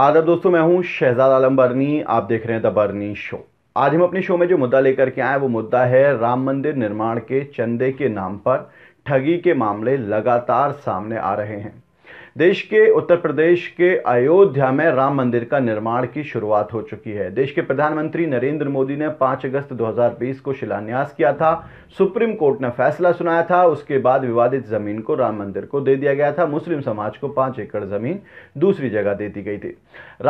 अब दोस्तों मैं हूं शहजाद आलम बर्नी आप देख रहे हैं द बर्नी शो आज हम अपने शो में जो मुद्दा लेकर के आए वो मुद्दा है राम मंदिर निर्माण के चंदे के नाम पर ठगी के मामले लगातार सामने आ रहे हैं देश के उत्तर प्रदेश के अयोध्या में राम मंदिर का निर्माण की शुरुआत हो चुकी है देश के प्रधानमंत्री नरेंद्र मोदी ने 5 अगस्त 2020 को शिलान्यास किया था सुप्रीम कोर्ट ने फैसला सुनाया था उसके बाद विवादित जमीन को राम मंदिर को दे दिया गया था मुस्लिम समाज को पाँच एकड़ जमीन दूसरी जगह दे दी गई थी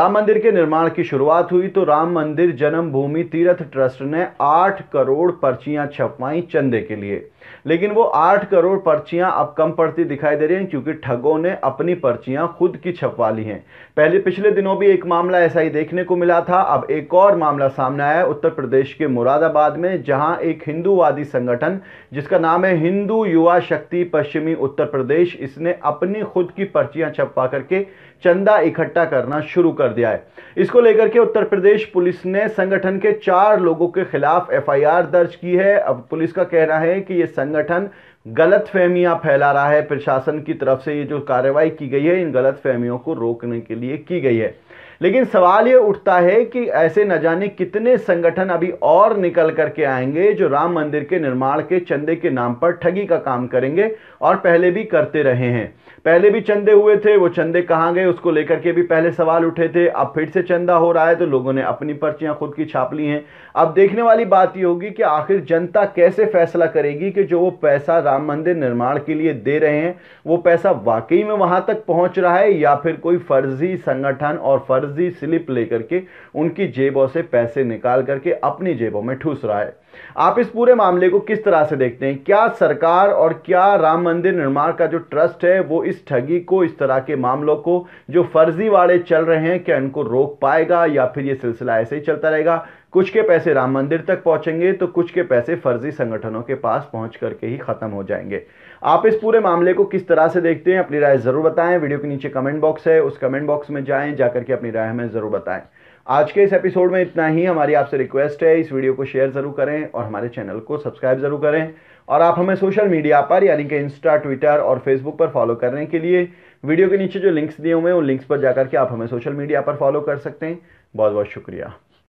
राम मंदिर के निर्माण की शुरुआत हुई तो राम मंदिर जन्मभूमि तीर्थ ट्रस्ट ने आठ करोड़ पर्चियां छपवाई चंदे के लिए लेकिन वो आठ करोड़ पर्चियां अब कम पड़ती दिखाई दे रही हैं क्योंकि ठगों ने अपनी पर्चियां खुद की छपवा ली हैं पहले पिछले दिनों भी एक मामला ऐसा ही देखने को मिला था अब एक और मामला सामने आया उत्तर प्रदेश के मुरादाबाद में जहां एक हिंदूवादी संगठन जिसका नाम है हिंदू युवा शक्ति पश्चिमी उत्तर प्रदेश इसने अपनी खुद की पर्चियां छपवा करके चंदा इकट्ठा करना शुरू कर दिया है इसको लेकर के उत्तर प्रदेश पुलिस ने संगठन के चार लोगों के खिलाफ एफआईआर दर्ज की है अब पुलिस का कहना है कि ये संगठन गलत फहमियाँ फैला रहा है प्रशासन की तरफ से ये जो कार्रवाई की गई है इन गलत फहमियों को रोकने के लिए की गई है लेकिन सवाल ये उठता है कि ऐसे न जाने कितने संगठन अभी और निकल करके आएंगे जो राम मंदिर के निर्माण के चंदे के नाम पर ठगी का काम करेंगे और पहले भी करते रहे हैं पहले भी चंदे हुए थे वो चंदे कहाँ गए उसको लेकर के भी पहले सवाल उठे थे अब फिर से चंदा हो रहा है तो लोगों ने अपनी पर्चियां खुद की छाप ली हैं अब देखने वाली बात ये होगी कि आखिर जनता कैसे फैसला करेगी कि जो वो पैसा राम मंदिर निर्माण के लिए दे रहे हैं वो पैसा वाकई में वहां तक पहुँच रहा है या फिर कोई फर्जी संगठन और फर्ज फर्जी स्लिप लेकर के उनकी जेबों से पैसे निकाल करके अपनी जेबों में ठूस रहा है आप इस पूरे मामले को किस तरह से देखते हैं क्या सरकार और क्या राम मंदिर निर्माण का जो ट्रस्ट है वो इस ठगी को इस तरह के मामलों को जो फर्जी वाले चल रहे हैं क्या इनको रोक पाएगा या फिर ये सिलसिला ऐसे ही चलता रहेगा कुछ के पैसे राम मंदिर तक पहुंचेंगे तो कुछ के पैसे फर्जी संगठनों के पास पहुंच करके ही खत्म हो जाएंगे आप इस पूरे मामले को किस तरह से देखते हैं अपनी राय जरूर बताएं वीडियो के नीचे कमेंट बॉक्स है उस कमेंट बॉक्स में जाएं जाकर के अपनी राय हमें जरूर बताएं आज के इस एपिसोड में इतना ही हमारी आपसे रिक्वेस्ट है इस वीडियो को शेयर जरूर करें और हमारे चैनल को सब्सक्राइब जरूर करें और आप हमें सोशल मीडिया पर यानी कि इंस्टा ट्विटर और फेसबुक पर फॉलो करने के लिए वीडियो के नीचे जो लिंक्स दिए हुए हैं उन लिंक्स पर जाकर के आप हमें सोशल मीडिया पर फॉलो कर सकते हैं बहुत बहुत शुक्रिया